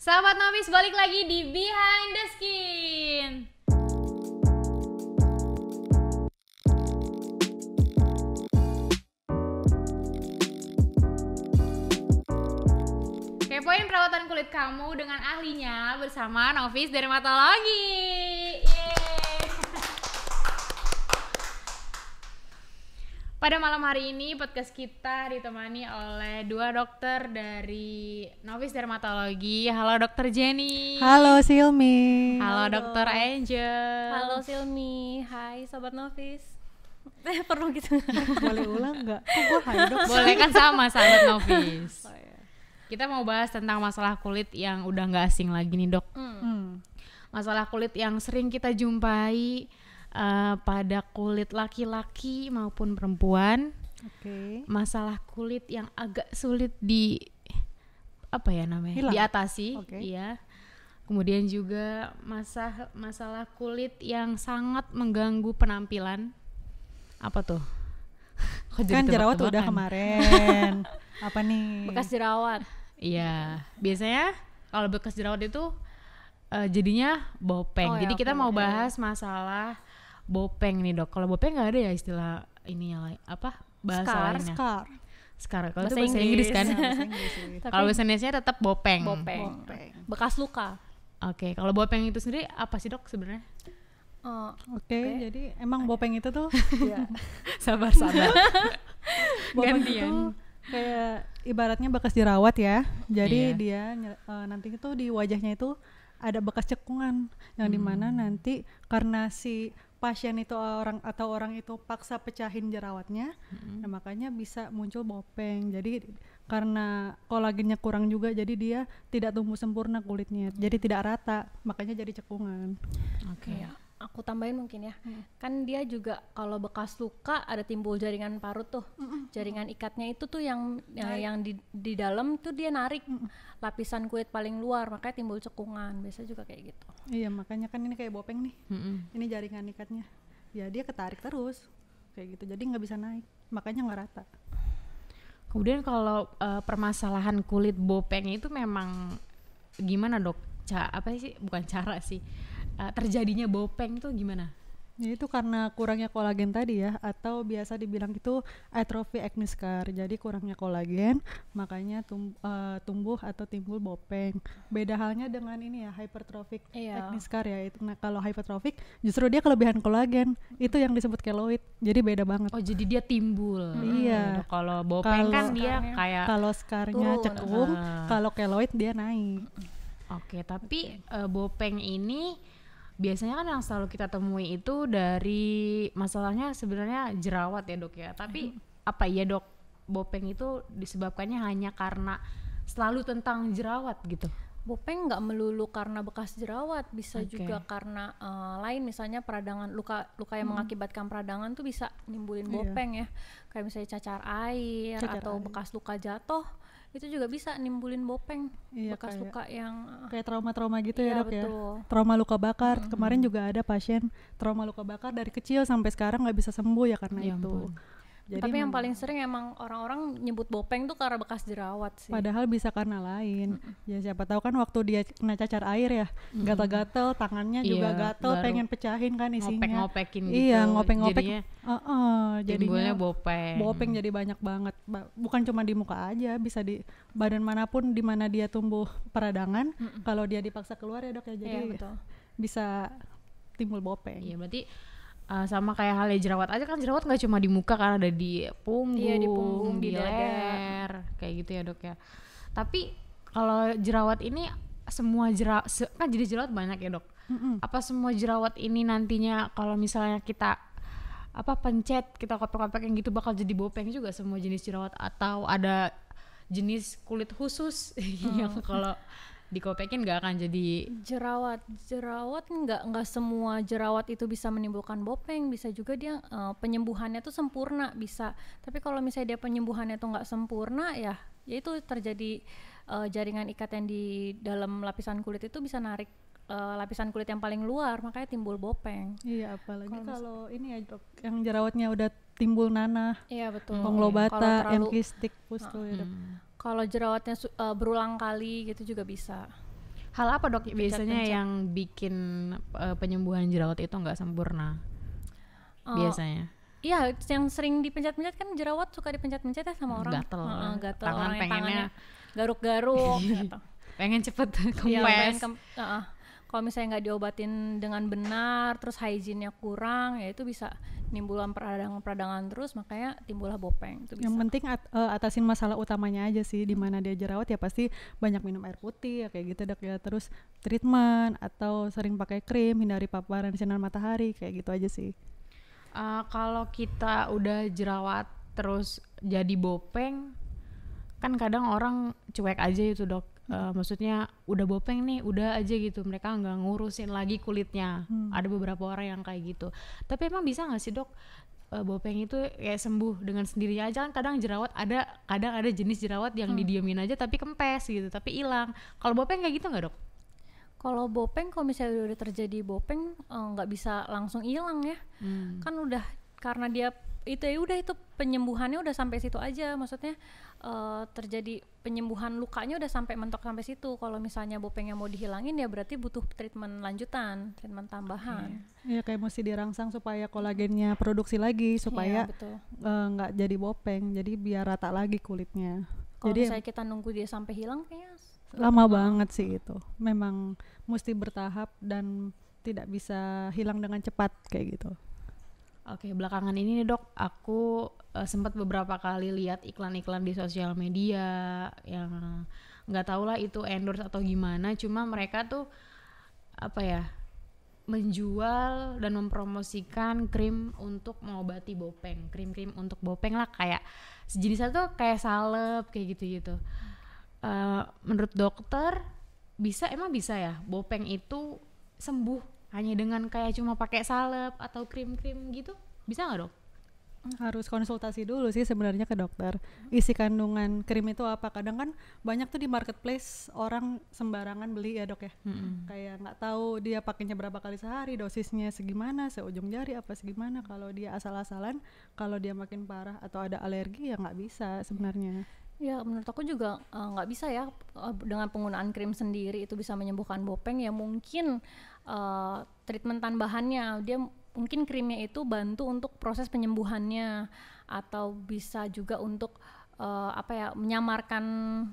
Sahabat Novis balik lagi di Behind the Skin. Kepoin perawatan kulit kamu dengan ahlinya bersama Novis Dermatologi. Pada malam hari ini podcast kita ditemani oleh dua dokter dari Novis Dermatologi. Halo dokter Jenny. Halo Silmi. Halo, Halo. dokter Angel. Halo Silmi. Hai sobat Novis. Eh perlu gitu. Boleh ulang nggak? Boleh kan sama sahabat Novis. Oh, iya. Kita mau bahas tentang masalah kulit yang udah nggak asing lagi nih dok. Hmm. hmm. Masalah kulit yang sering kita jumpai uh, pada kulit laki-laki maupun perempuan. Okay. Masalah kulit yang agak sulit di apa ya namanya? Hilang. diatasi, okay. iya. Kemudian juga masalah masalah kulit yang sangat mengganggu penampilan. Apa tuh? Kok kan jerawat udah kemarin. apa nih? Bekas jerawat. Iya, biasanya kalau bekas jerawat itu uh, jadinya bopeng. Oh, Jadi ya, kita okay, mau bahas masalah bopeng nih dok. Kalau bopeng nggak ada ya istilah ini yang lain apa bahasa scar, lainnya? Scar. Scar. Kalau itu bahasa Inggris, kan. kalau bahasa Indonesia tetap bopeng. Bopeng. bopeng. Bekas luka. Oke, okay. kalau bopeng itu sendiri apa sih dok sebenarnya? Oh, Oke, okay, okay. jadi emang bopeng itu tuh iya. sabar sabar. bopeng Gantian. itu kayak ibaratnya bekas dirawat ya. Jadi iya. dia uh, nanti itu di wajahnya itu ada bekas cekungan yang hmm. dimana nanti karena si pasien itu orang atau orang itu paksa pecahin jerawatnya, hmm. nah makanya bisa muncul bopeng. Jadi karena kolagennya kurang juga, jadi dia tidak tumbuh sempurna kulitnya, jadi tidak rata, makanya jadi cekungan. Oke. Okay. Nah. Ya aku tambahin mungkin ya hmm. kan dia juga kalau bekas luka ada timbul jaringan parut tuh hmm. hmm jaringan hmm. ikatnya itu tuh yang ya, yang di di dalam tuh dia narik hmm, hmm. lapisan kulit paling luar makanya timbul cekungan biasa juga kayak gitu iya makanya kan ini kayak bopeng nih hmm. ini jaringan ikatnya ya dia ketarik terus kayak gitu jadi nggak bisa naik makanya nggak rata kemudian kalau uh, permasalahan kulit bopeng itu memang gimana dok Ca apa sih bukan cara sih uh, terjadinya bopeng tuh gimana? Ya itu karena kurangnya kolagen tadi ya atau biasa dibilang itu atrofi acne scar. Jadi kurangnya kolagen makanya tum, uh, tumbuh atau timbul bopeng. Beda halnya dengan ini ya hypertrophic iya. acne ya. Itu nah kalau hypertrophic justru dia kelebihan kolagen. Itu yang disebut keloid. Jadi beda banget. Oh, jadi dia timbul. Hmm. Iya. Kalau bopeng kalo, kan dia kayak kalau skarnya cekung, uh. kalau keloid dia naik. Oke, okay, tapi okay. Uh, eh, bopeng ini biasanya kan yang selalu kita temui itu dari masalahnya sebenarnya jerawat ya dok ya tapi hmm. apa ya dok bopeng itu disebabkannya hanya karena selalu tentang jerawat gitu Bopeng nggak melulu karena bekas jerawat, bisa okay. juga karena uh, lain misalnya peradangan luka luka yang hmm. mengakibatkan peradangan tuh bisa nimbulin iya. bopeng yeah. ya. Kayak misalnya cacar air cacar atau air. bekas luka jatuh itu juga bisa nimbulin bopeng iya, bekas kayak, luka yang kayak trauma-trauma gitu ya, iya, ya dok ya trauma luka bakar mm -hmm. kemarin juga ada pasien trauma luka bakar dari kecil sampai sekarang nggak bisa sembuh ya karena ya itu ampun jadi Tapi yang paling sering emang orang-orang nyebut bopeng tuh karena bekas jerawat sih. Padahal bisa karena lain. Ya siapa tahu kan waktu dia kena cacar air ya, gatal-gatal, tangannya iya, juga gatal, pengen pecahin kan isinya. Ngopek-ngopekin iya, gitu. Iya, ngopek-ngopek. Jadinya, uh uh bopeng. Bopeng jadi banyak banget. Bukan cuma di muka aja, bisa di badan manapun di mana dia tumbuh peradangan, kalau dia dipaksa keluar ya dok ya jadi iya, betul. bisa timbul bopeng. Iya, berarti uh, sama kayak halnya jerawat aja kan jerawat nggak cuma di muka kan ada di punggung, iya, di, punggung di, di dada. kayak gitu ya dok ya tapi kalau jerawat ini semua jerawat se kan jadi jerawat banyak ya dok mm mm apa semua jerawat ini nantinya kalau misalnya kita apa pencet kita kopek-kopek yang gitu bakal jadi bopeng juga semua jenis jerawat atau ada jenis kulit khusus mm. yang kalau dikopekin gak akan jadi jerawat jerawat nggak nggak semua jerawat itu bisa menimbulkan bopeng bisa juga dia uh, penyembuhannya tuh sempurna bisa tapi kalau misalnya dia penyembuhannya tuh nggak sempurna ya yaitu terjadi uh, jaringan ikat yang di dalam lapisan kulit itu bisa narik uh, lapisan kulit yang paling luar makanya timbul bopeng iya apalagi kalau ini ya dok yang jerawatnya udah timbul nanah iya betul konglobata ya, emkistik pustule ya, kalau jerawatnya uh, berulang kali gitu juga bisa. Hal apa dok pencet, biasanya yang bikin uh, penyembuhan jerawat itu nggak sempurna? Uh, biasanya. Iya, yang sering dipencet-pencet kan jerawat suka dipencet-pencet ya sama orang. Gatel. Uh, gatel tangan orang pengennya garuk-garuk gitu. Pengen cepet kempes. Iya, pengen kem uh -uh kalau misalnya nggak diobatin dengan benar terus hygiene-nya kurang ya itu bisa nimbulan peradangan-peradangan terus makanya timbullah bopeng itu bisa. yang penting at, eh, atasin masalah utamanya aja sih di mana dia jerawat ya pasti banyak minum air putih ya kayak gitu dok ya terus treatment atau sering pakai krim hindari paparan sinar matahari kayak gitu aja sih uh, kalau kita udah jerawat terus jadi bopeng kan kadang orang cuek aja itu dok uh, maksudnya udah bopeng nih udah aja gitu mereka nggak ngurusin lagi kulitnya hmm. ada beberapa orang yang kayak gitu tapi emang bisa nggak sih dok uh, bopeng itu kayak sembuh dengan sendirinya aja kan kadang jerawat ada kadang ada jenis jerawat yang hmm. didiemin aja tapi kempes gitu tapi hilang kalau bopeng kayak gitu nggak dok kalau bopeng kalau misalnya udah terjadi bopeng eh, nggak uh, bisa langsung hilang ya hmm. kan udah karena dia itu ya udah itu penyembuhannya udah sampai situ aja maksudnya uh, terjadi penyembuhan lukanya udah sampai mentok sampai situ kalau misalnya bopengnya mau dihilangin ya berarti butuh treatment lanjutan treatment tambahan Iya yeah. kayak mesti dirangsang supaya kolagennya produksi lagi iya, supaya eh, nggak uh, jadi bopeng jadi biar rata lagi kulitnya Jadi saya kita nunggu dia sampai hilang kayaknya lama banget sih itu memang mesti bertahap dan tidak bisa hilang dengan cepat kayak gitu Oke, belakangan ini nih dok, aku uh, sempat beberapa kali lihat iklan-iklan di sosial media yang nggak tau lah itu endorse atau gimana, cuma mereka tuh apa ya menjual dan mempromosikan krim untuk mengobati bopeng, krim-krim untuk bopeng lah kayak sejenisnya tuh kayak salep kayak gitu-gitu. Uh, menurut dokter bisa emang bisa ya bopeng itu sembuh hanya dengan kayak cuma pakai salep atau krim-krim gitu bisa nggak dok? harus konsultasi dulu sih sebenarnya ke dokter isi kandungan krim itu apa kadang kan banyak tuh di marketplace orang sembarangan beli ya dok ya mm-hmm. kayak nggak tahu dia pakainya berapa kali sehari dosisnya segimana seujung jari apa segimana kalau dia asal-asalan kalau dia makin parah atau ada alergi ya nggak bisa sebenarnya ya menurut aku juga eh, nggak uh, bisa ya eh, dengan penggunaan krim sendiri itu bisa menyembuhkan bopeng ya mungkin uh, treatment tambahannya dia mungkin krimnya itu bantu untuk proses penyembuhannya atau bisa juga untuk uh, apa ya menyamarkan,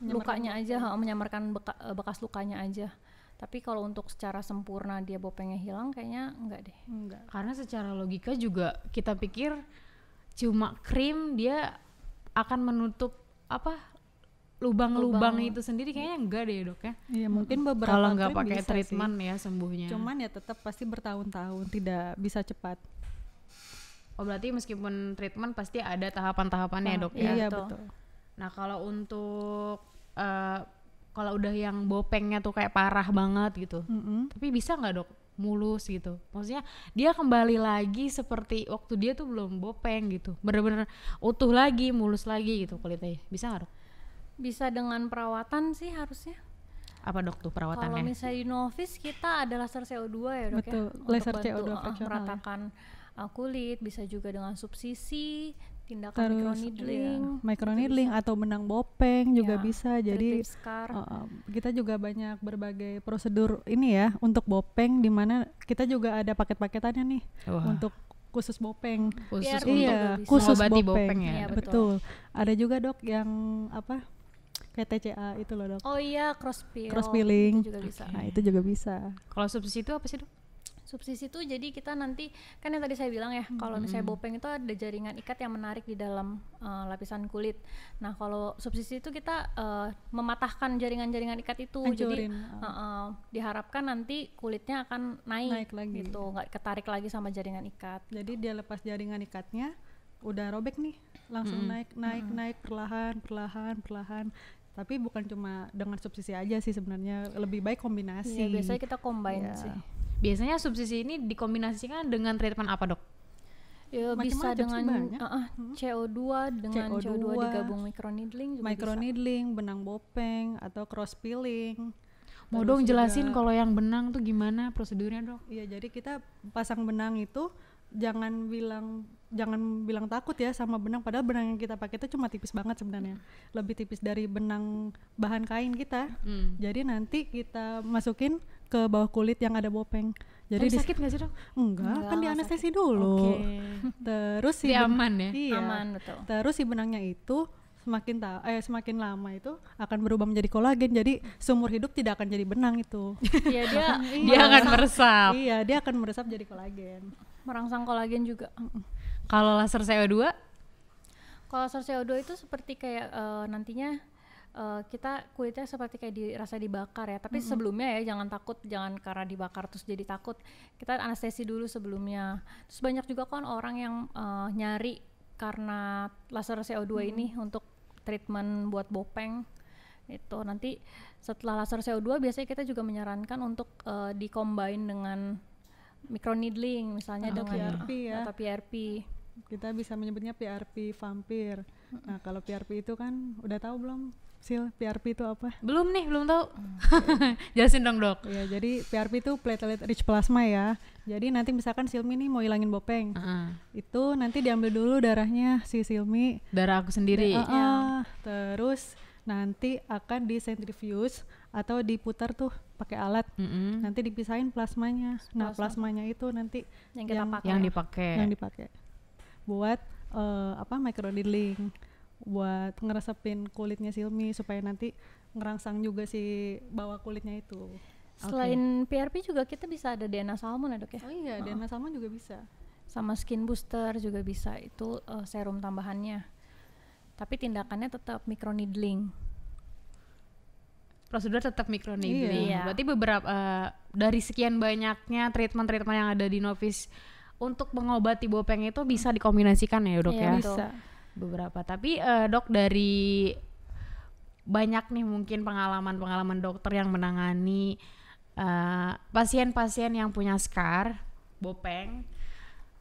menyamarkan lukanya luka. aja menyamarkan beka, eh, bekas lukanya aja tapi kalau untuk secara sempurna dia bopengnya hilang kayaknya enggak deh enggak karena secara logika juga kita pikir cuma krim dia akan menutup apa lubang-lubang itu sendiri kayaknya enggak deh dok ya. Iya mungkin beberapa kalau nggak pakai treatment sih. ya sembuhnya. Cuman ya tetap pasti bertahun-tahun tidak bisa cepat. Oh berarti meskipun treatment pasti ada tahapan-tahapannya ya, nah, ya dok iya, ya. Iya betul. Nah kalau untuk uh, kalau udah yang bopengnya tuh kayak parah banget gitu, mm -hmm. tapi bisa nggak dok mulus gitu? Maksudnya dia kembali lagi seperti waktu dia tuh belum bopeng gitu, bener-bener utuh lagi, mulus lagi gitu kulitnya, bisa nggak dok? bisa dengan perawatan sih harusnya apa dok tuh perawatannya? Kalau misalnya di novice kita ada laser CO2 ya dok ya. Betul, eh, ya? laser Untuk CO2 uh, meratakan ya. kulit, bisa juga dengan subsisi, tindakan Terus, needling iya, microneedling atau benang bopeng juga ya, bisa. Jadi uh, kita juga banyak berbagai prosedur ini ya untuk bopeng di mana kita juga ada paket-paketannya nih Wah. untuk khusus bopeng. Khusus iya, iya. khusus bopeng. bopeng ya. ya betul. betul. Ada juga dok yang apa? kayak TCA itu loh dok oh iya cross peel cross peeling itu juga bisa nah itu juga bisa kalau subsidi itu apa sih dok subsidi itu jadi kita nanti kan yang tadi saya bilang ya hmm. kalau misalnya bopeng itu ada jaringan ikat yang menarik di dalam uh, lapisan kulit nah kalau subsidi itu kita uh, mematahkan jaringan-jaringan ikat itu Anjurin. jadi uh, uh, diharapkan nanti kulitnya akan naik, naik lagi. gitu nggak ketarik lagi sama jaringan ikat jadi dia lepas jaringan ikatnya udah robek nih langsung -hmm. naik naik -hmm. naik perlahan perlahan perlahan tapi bukan cuma dengan subsisi aja sih sebenarnya lebih baik kombinasi ya, biasanya kita combine yeah. sih biasanya subsisi ini dikombinasikan dengan treatment apa dok Ya, Macam bisa dengan uh, uh, CO2 dengan CO2, CO2 digabung microneedling juga microneedling, bisa. benang bopeng atau cross peeling. Mau dong jelasin kalau yang benang tuh gimana prosedurnya, Dok? Iya, jadi kita pasang benang itu jangan bilang jangan bilang takut ya sama benang padahal benang yang kita pakai itu cuma tipis banget sebenarnya lebih tipis dari benang bahan kain kita hmm. jadi nanti kita masukin ke bawah kulit yang ada bopeng jadi Tapi sakit nggak sih dok? Enggak, kan enggak, kan di anestesi dulu. Okay. Terus si aman ya? Iya. Aman betul. Terus si benangnya itu semakin ta eh semakin lama itu akan berubah menjadi kolagen jadi seumur hidup tidak akan jadi benang itu iya dia iya. dia akan meresap iya dia akan meresap jadi kolagen merangsang kolagen juga kalau laser CO2 kalau laser CO2 itu seperti kayak uh, nantinya uh, kita kulitnya seperti kayak dirasa dibakar ya tapi mm -hmm. sebelumnya ya jangan takut jangan karena dibakar terus jadi takut kita anestesi dulu sebelumnya terus banyak juga kan orang yang uh, nyari karena laser CO2 hmm. ini untuk treatment buat bopeng itu nanti setelah laser CO2 biasanya kita juga menyarankan untuk uh, dikombin dengan micro misalnya oh, dok PRP ya atau PRP kita bisa menyebutnya PRP vampir. Nah, kalau PRP itu kan udah tahu belum? Sil, PRP itu apa? Belum nih, belum tahu. Hmm, okay. Jelasin dong, Dok. Iya, jadi PRP itu platelet rich plasma ya. Jadi nanti misalkan Silmi nih mau hilangin bopeng. Uh-uh. Itu nanti diambil dulu darahnya si Silmi. Darah aku sendiri. Da- uh-uh. yeah. Terus nanti akan disentrifuge atau diputar tuh pakai alat mm -hmm. nanti dipisahin plasmanya nah, Plasma. nah plasmanya itu nanti yang kita yang, pakai yang dipakai yang dipakai buat uh, apa microneedling buat ngeresepin kulitnya Silmi supaya nanti ngerangsang juga si bawah kulitnya itu selain okay. PRP juga kita bisa ada DNA salmon ya dok ya oh iya oh. DNA salmon juga bisa sama skin booster juga bisa itu uh, serum tambahannya tapi tindakannya tetap microneedling prosedur tetap microneedling. Iya. iya. Berarti beberapa uh, dari sekian banyaknya treatment-treatment yang ada di Novis untuk mengobati bopeng itu bisa dikombinasikan ya dok iya, ya. Bisa. Beberapa. Tapi uh, dok dari banyak nih mungkin pengalaman-pengalaman dokter yang menangani eh, pasien-pasien uh, yang punya scar bopeng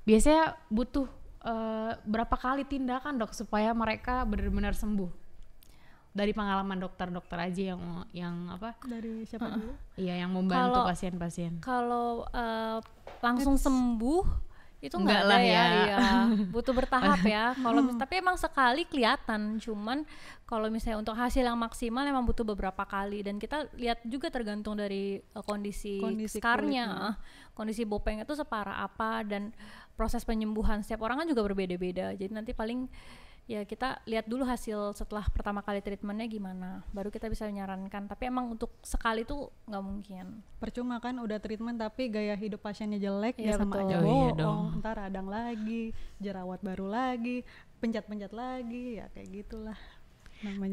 biasanya butuh uh, berapa kali tindakan dok supaya mereka benar-benar sembuh dari pengalaman dokter-dokter aja yang yang apa dari siapa uh, dulu iya yang membantu pasien-pasien kalau uh, langsung It's... sembuh itu enggak, ada lah ya, ya. Iya. butuh bertahap ya kalau hmm. tapi emang sekali kelihatan cuman kalau misalnya untuk hasil yang maksimal emang butuh beberapa kali dan kita lihat juga tergantung dari uh, kondisi, kondisi skarnya kondisi bopeng itu separah apa dan proses penyembuhan setiap orang kan juga berbeda-beda jadi nanti paling ya kita lihat dulu hasil setelah pertama kali treatmentnya gimana baru kita bisa menyarankan tapi emang untuk sekali tuh nggak mungkin percuma kan udah treatment tapi gaya hidup pasiennya jelek ya, ya sama aja oh, iya dong. Oh, ntar radang lagi jerawat baru lagi pencet-pencet lagi ya kayak gitulah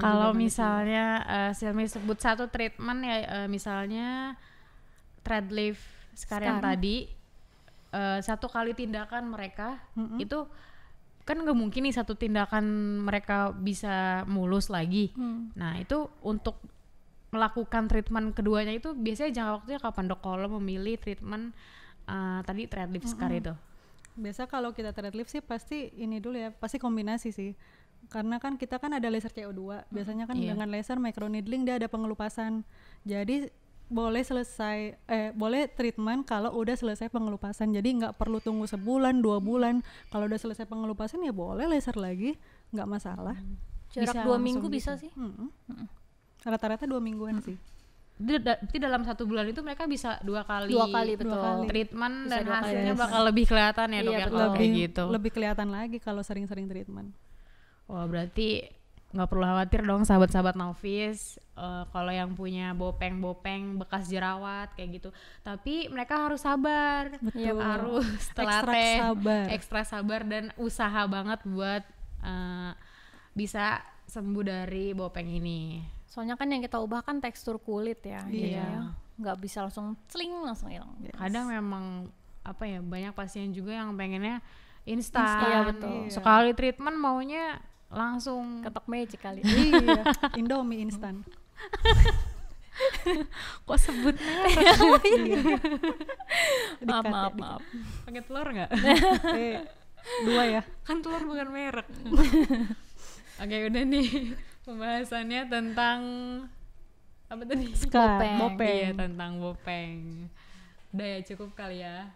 kalau misalnya uh, eh, Silmi sebut satu treatment ya uh, misalnya thread lift sekarang, sekarang. tadi uh, satu kali tindakan mereka mm -hmm. itu kan nggak mungkin nih satu tindakan mereka bisa mulus lagi. Hmm. Nah itu untuk melakukan treatment keduanya itu biasanya jangka waktunya kapan dok kalau memilih treatment uh, tadi threadlift mm -hmm. itu? Biasa kalau kita thread lift sih pasti ini dulu ya, pasti kombinasi sih. Karena kan kita kan ada laser CO2, biasanya kan yeah. dengan laser microneedling dia ada pengelupasan. Jadi boleh selesai eh boleh treatment kalau udah selesai pengelupasan jadi nggak perlu tunggu sebulan dua bulan kalau udah selesai pengelupasan ya boleh laser lagi nggak masalah hmm. jarak bisa dua minggu gitu. bisa sih hmm. Hmm. rata-rata dua mingguan hmm. sih jadi dalam satu bulan itu mereka bisa dua kali dua kali betul kali. treatment bisa dan hasilnya kali. bakal lebih kelihatan ya dok iya, ya kalau kayak oh, gitu lebih kelihatan lagi kalau sering-sering treatment wah berarti nggak perlu khawatir dong sahabat-sahabat novis uh, eh, kalau yang punya bopeng-bopeng bekas jerawat kayak gitu tapi mereka harus sabar Betul. Iya. harus telaten sabar. ekstra sabar dan usaha banget buat uh, bisa sembuh dari bopeng ini soalnya kan yang kita ubah kan tekstur kulit ya iya yeah. nggak bisa langsung celing langsung hilang yes. kadang memang apa ya banyak pasien juga yang pengennya instan, iya, betul. betul. sekali treatment maunya langsung ketok magic kali iya Indomie instan kok sebut merek iya. maaf maaf maaf pakai telur nggak eh, dua ya kan telur bukan merek oke udah nih pembahasannya tentang apa tadi bopeng, bopeng. Iya, tentang bopeng udah ya cukup kali ya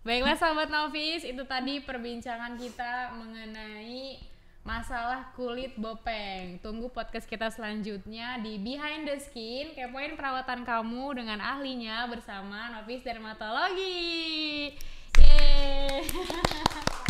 Baiklah sahabat novis, itu tadi perbincangan kita mengenai masalah kulit bopeng. Tunggu podcast kita selanjutnya di Behind the Skin, kepoin perawatan kamu dengan ahlinya bersama novis dermatologi. Yeay.